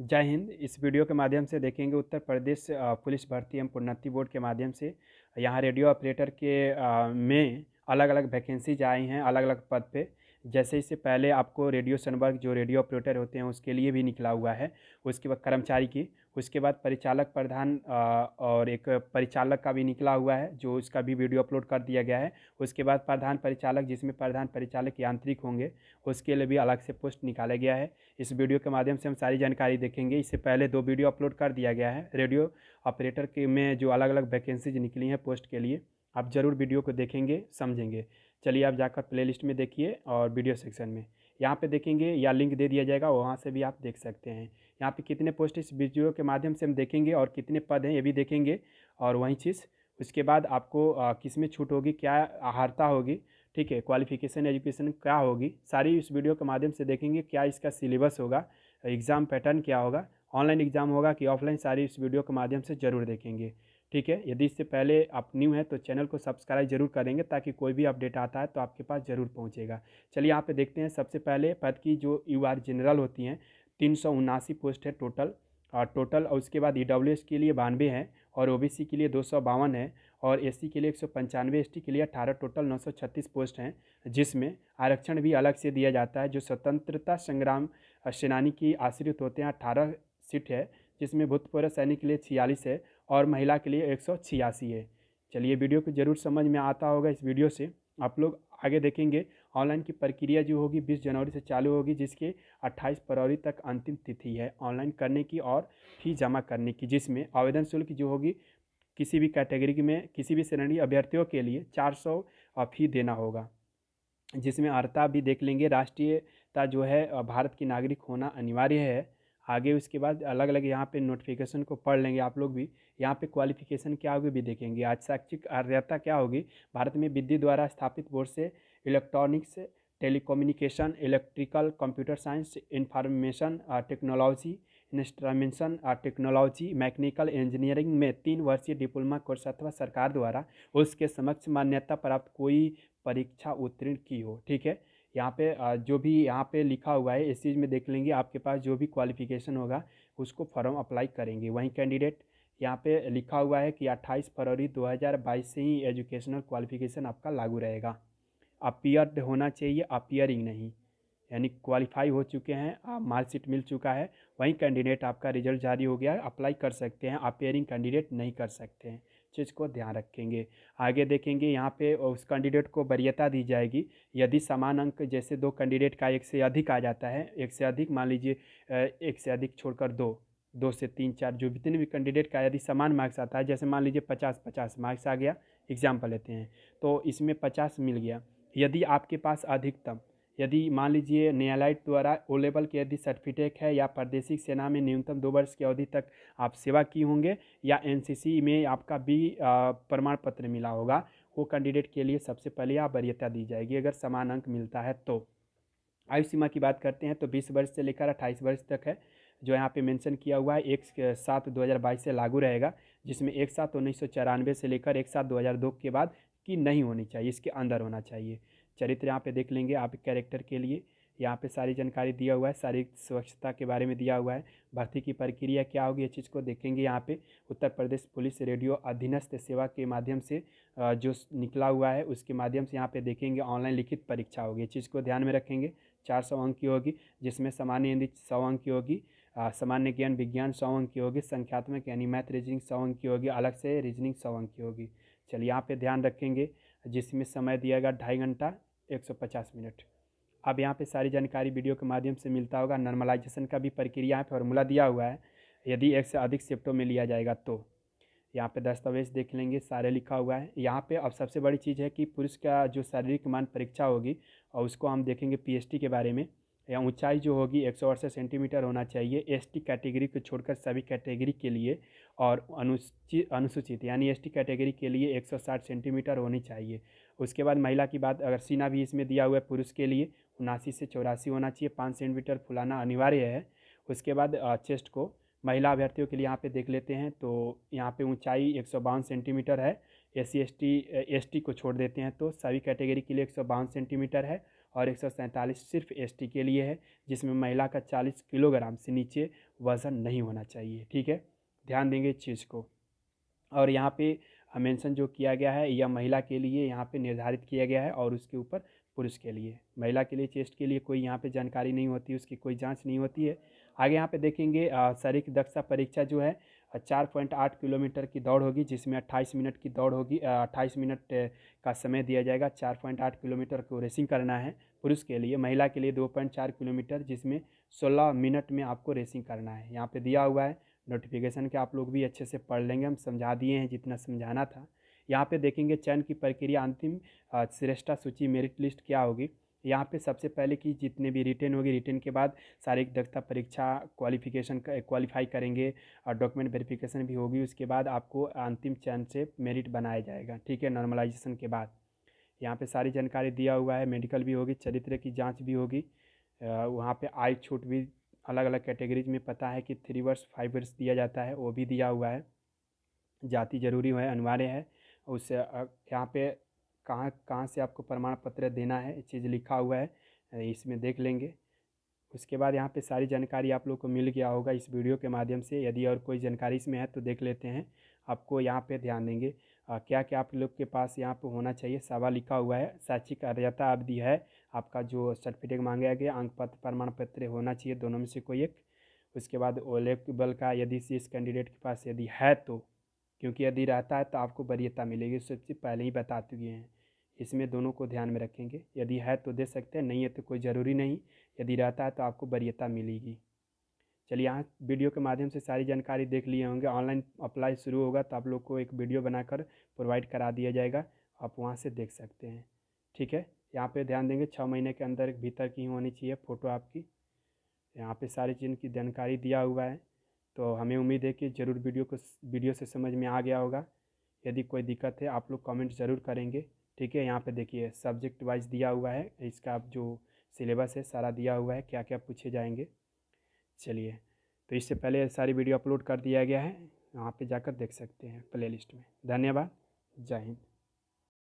जय हिंद इस वीडियो के माध्यम से देखेंगे उत्तर प्रदेश पुलिस भर्ती एवं प्रोन्नति बोर्ड के माध्यम से यहाँ रेडियो ऑपरेटर के में अलग अलग वैकेंसीज आई हैं अलग अलग पद पे जैसे इससे पहले आपको रेडियो सनबर्ग जो रेडियो ऑपरेटर होते हैं उसके लिए भी निकला हुआ है उसके बाद कर्मचारी की उसके बाद परिचालक प्रधान और एक परिचालक का भी निकला हुआ है जो उसका भी वीडियो अपलोड कर दिया गया है उसके बाद प्रधान परिचालक जिसमें प्रधान परिचालक यांत्रिक होंगे उसके लिए भी अलग से पोस्ट निकाला गया है इस वीडियो के माध्यम से हम सारी जानकारी देखेंगे इससे पहले दो वीडियो अपलोड कर दिया गया है रेडियो ऑपरेटर के में जो अलग अलग वैकेंसीज निकली हैं पोस्ट के लिए आप ज़रूर वीडियो को देखेंगे समझेंगे चलिए आप जाकर प्लेलिस्ट में देखिए और वीडियो सेक्शन में यहाँ पे देखेंगे या लिंक दे दिया जाएगा वहाँ से भी आप देख सकते हैं यहाँ पे कितने पोस्ट इस वीडियो के माध्यम से हम देखेंगे और कितने पद हैं ये भी देखेंगे और वही चीज़ उसके बाद आपको किस में छूट होगी क्या आहारता होगी ठीक है क्वालिफिकेशन एजुकेशन क्या होगी सारी इस वीडियो के माध्यम से देखेंगे क्या इसका सिलेबस होगा एग्ज़ाम पैटर्न क्या होगा ऑनलाइन एग्ज़ाम होगा कि ऑफलाइन सारी इस वीडियो के माध्यम से ज़रूर देखेंगे ठीक है यदि इससे पहले आप न्यू हैं तो चैनल को सब्सक्राइब जरूर करेंगे ताकि कोई भी अपडेट आता है तो आपके पास जरूर पहुंचेगा चलिए यहाँ पे देखते हैं सबसे पहले पद की जो यू आर जनरल होती हैं तीन सौ उनासी पोस्ट है टोटल और टोटल और उसके बाद ई डब्ल्यू एस के लिए बानवे है और ओ बी सी के लिए दो सौ बावन है और एस सी के लिए एक सौ पंचानवे एस टी के लिए अठारह टोटल नौ सौ छत्तीस पोस्ट हैं जिसमें आरक्षण भी अलग से दिया जाता है जो स्वतंत्रता संग्राम सेनानी की आश्रित होते हैं अठारह सीट है जिसमें भूतपूर्व सैनिक के लिए छियालीस है और महिला के लिए एक है चलिए वीडियो को ज़रूर समझ में आता होगा इस वीडियो से आप लोग आगे देखेंगे ऑनलाइन की प्रक्रिया जो होगी 20 जनवरी से चालू होगी जिसके 28 फरवरी तक अंतिम तिथि है ऑनलाइन करने की और फी जमा करने की जिसमें आवेदन शुल्क जो होगी किसी भी कैटेगरी में किसी भी श्रेणी अभ्यर्थियों के लिए 400 फी देना होगा जिसमें अर्ता भी देख लेंगे राष्ट्रीयता जो है भारत की नागरिक होना अनिवार्य है आगे उसके बाद अलग अलग यहाँ पे नोटिफिकेशन को पढ़ लेंगे आप लोग भी यहाँ पे क्वालिफिकेशन क्या होगी भी देखेंगे आज शैक्षिक अर्हता क्या होगी भारत में विद्युत द्वारा स्थापित बोर्ड से electronics telecommunication electrical computer science information technology instrumentation technology mechanical engineering में तीन वर्षीय डिप्लोमा कोर्स अथवा सरकार द्वारा उसके समक्ष मान्यता प्राप्त कोई परीक्षा उत्तीर्ण की हो ठीक है यहाँ पे जो भी यहाँ पे लिखा हुआ है इस चीज़ में देख लेंगे आपके पास जो भी क्वालिफिकेशन होगा उसको फॉर्म अप्लाई करेंगे वहीं कैंडिडेट यहाँ पे लिखा हुआ है कि 28 फरवरी 2022 से ही एजुकेशनल क्वालिफिकेशन आपका लागू रहेगा अपियर होना चाहिए अपियरिंग नहीं यानी क्वालिफाई हो चुके हैं मार्कशीट मिल चुका है वहीं कैंडिडेट आपका रिजल्ट जारी हो गया है अप्लाई कर सकते हैं अपेयरिंग कैंडिडेट नहीं कर सकते हैं चीज़ को ध्यान रखेंगे आगे देखेंगे यहाँ पे उस कैंडिडेट को वरीयता दी जाएगी यदि समान अंक जैसे दो कैंडिडेट का एक से अधिक आ जाता है एक से अधिक मान लीजिए एक से अधिक छोड़कर दो दो से तीन चार जो जितने भी कैंडिडेट का यदि समान मार्क्स आता है जैसे मान लीजिए पचास पचास मार्क्स आ गया एग्जाम्पल लेते हैं तो इसमें पचास मिल गया यदि आपके पास अधिकतम यदि मान लीजिए न्यायालय द्वारा ओ लेवल के यदि सर्टिफिकेट है या प्रादेशिक सेना में न्यूनतम दो वर्ष की अवधि तक आप सेवा किए होंगे या एनसीसी में आपका भी प्रमाण पत्र मिला होगा वो कैंडिडेट के लिए सबसे पहले आप वरीयता दी जाएगी अगर समान अंक मिलता है तो आयु सीमा की बात करते हैं तो बीस वर्ष से लेकर अट्ठाईस वर्ष तक है जो यहाँ पे मेंशन किया हुआ है एक सात दो हज़ार बाईस से लागू रहेगा जिसमें एक सात उन्नीस सौ चौरानवे से लेकर एक सात दो हज़ार दो के बाद की नहीं होनी चाहिए इसके अंदर होना चाहिए चरित्र यहाँ पे देख लेंगे आप कैरेक्टर के लिए यहाँ पे सारी जानकारी दिया हुआ है सारी स्वच्छता के बारे में दिया हुआ है भर्ती की प्रक्रिया क्या होगी ये चीज़ को देखेंगे यहाँ पे उत्तर प्रदेश पुलिस रेडियो अधीनस्थ सेवा के माध्यम से जो निकला हुआ है उसके माध्यम से यहाँ पे देखेंगे ऑनलाइन लिखित परीक्षा होगी ये चीज़ को ध्यान में रखेंगे चार सौ अंक की होगी जिसमें सामान्य हिंदी सौ अंक की होगी सामान्य ज्ञान विज्ञान सौ अंक की होगी संख्यात्मक यानी मैथ रीजनिंग सौ अंक की होगी अलग से रीजनिंग सौ अंक की होगी चलिए यहाँ पे ध्यान रखेंगे जिसमें समय दिया गया ढाई घंटा 150 मिनट अब यहाँ पे सारी जानकारी वीडियो के माध्यम से मिलता होगा नॉर्मलाइजेशन का भी प्रक्रिया यहाँ फॉर्मूला दिया हुआ है यदि एक से अधिक शिफ्टों में लिया जाएगा तो यहाँ पे दस्तावेज देख लेंगे सारे लिखा हुआ है यहाँ पे अब सबसे बड़ी चीज़ है कि पुरुष का जो शारीरिक मान परीक्षा होगी और उसको हम देखेंगे पी के बारे में या ऊंचाई जो होगी एक सौ अड़सठ सेंटीमीटर होना चाहिए एसटी कैटेगरी को छोड़कर सभी कैटेगरी के लिए और अनुसूचित अनुसूचित यानी एसटी कैटेगरी के लिए 160 सेंटीमीटर होनी चाहिए उसके बाद महिला की बात अगर सीना भी इसमें दिया हुआ है पुरुष के लिए उनासी से चौरासी होना चाहिए पाँच सेंटीमीटर फुलाना अनिवार्य है उसके बाद चेस्ट को महिला अभ्यर्थियों के लिए यहाँ पर देख लेते हैं तो यहाँ पर ऊँचाई एक सेंटीमीटर है एस सी एस टी को छोड़ देते हैं तो सभी कैटेगरी के लिए एक सेंटीमीटर है और एक सिर्फ एसटी के लिए है जिसमें महिला का 40 किलोग्राम से नीचे वज़न नहीं होना चाहिए ठीक है ध्यान देंगे इस चीज़ को और यहाँ पे मेंशन जो किया गया है यह महिला के लिए यहाँ पे निर्धारित किया गया है और उसके ऊपर पुरुष के लिए महिला के लिए चेस्ट के लिए कोई यहाँ पे जानकारी नहीं होती उसकी कोई जांच नहीं होती है आगे यहाँ पे देखेंगे शरीर दक्षता परीक्षा जो है चार पॉइंट आठ किलोमीटर की दौड़ होगी जिसमें अट्ठाईस मिनट की दौड़ होगी अट्ठाईस मिनट का समय दिया जाएगा चार पॉइंट आठ किलोमीटर को रेसिंग करना है पुरुष के लिए महिला के लिए दो पॉइंट चार किलोमीटर जिसमें सोलह मिनट में आपको रेसिंग करना है यहाँ पे दिया हुआ है नोटिफिकेशन के आप लोग भी अच्छे से पढ़ लेंगे हम समझा दिए हैं जितना समझाना था यहाँ पे देखेंगे चयन की प्रक्रिया अंतिम श्रेष्ठा सूची मेरिट लिस्ट क्या होगी यहाँ पे सबसे पहले कि जितने भी रिटर्न होगी रिटर्न के बाद शारीरिक दक्षता परीक्षा क्वालिफिकेशन क्वालिफाई करेंगे और डॉक्यूमेंट वेरिफिकेशन भी होगी उसके बाद आपको अंतिम चयन से मेरिट बनाया जाएगा ठीक है नॉर्मलाइजेशन के बाद यहाँ पे सारी जानकारी दिया हुआ है मेडिकल भी होगी चरित्र की जांच भी होगी वहाँ पे आय छूट भी अलग अलग कैटेगरीज में पता है कि थ्री वर्ष फाइव वर्ष दिया जाता है वो भी दिया हुआ है जाति जरूरी है अनिवार्य है उससे यहाँ पे कहाँ कहाँ से आपको प्रमाण पत्र देना है चीज़ लिखा हुआ है इसमें देख लेंगे उसके बाद यहाँ पे सारी जानकारी आप लोग को मिल गया होगा इस वीडियो के माध्यम से यदि और कोई जानकारी इसमें है तो देख लेते हैं आपको यहाँ पे ध्यान देंगे क्या क्या आप लोग के पास यहाँ पे होना चाहिए सवा लिखा हुआ है शैक्षिक अर्यता अवधि है आपका जो सर्टिफिकेट मांगा गया अंक पत्र प्रमाण पत्र होना चाहिए दोनों में से कोई एक उसके बाद ओलेबल का यदि इस कैंडिडेट के पास यदि है तो क्योंकि यदि रहता है तो आपको वरीयता मिलेगी सबसे पहले ही बता चुके तो हैं इसमें दोनों को ध्यान में रखेंगे यदि है तो दे सकते हैं नहीं है तो कोई ज़रूरी नहीं यदि रहता है तो आपको वरीयता मिलेगी चलिए यहाँ वीडियो के माध्यम से सारी जानकारी देख लिए होंगे ऑनलाइन अप्लाई शुरू होगा तो आप लोग को एक वीडियो बनाकर प्रोवाइड करा दिया जाएगा आप वहाँ से देख सकते हैं ठीक है यहाँ पे ध्यान देंगे छः महीने के अंदर भीतर की होनी चाहिए फ़ोटो आपकी यहाँ पे सारी चीज़ की जानकारी दिया हुआ है तो हमें उम्मीद है कि ज़रूर वीडियो को वीडियो से समझ में आ गया होगा यदि कोई दिक्कत है आप लोग कमेंट ज़रूर करेंगे ठीक है यहाँ पे देखिए सब्जेक्ट वाइज दिया हुआ है इसका आप जो सिलेबस है सारा दिया हुआ है क्या क्या पूछे जाएंगे चलिए तो इससे पहले सारी वीडियो अपलोड कर दिया गया है वहाँ पे जाकर देख सकते हैं प्लेलिस्ट में धन्यवाद जय हिंद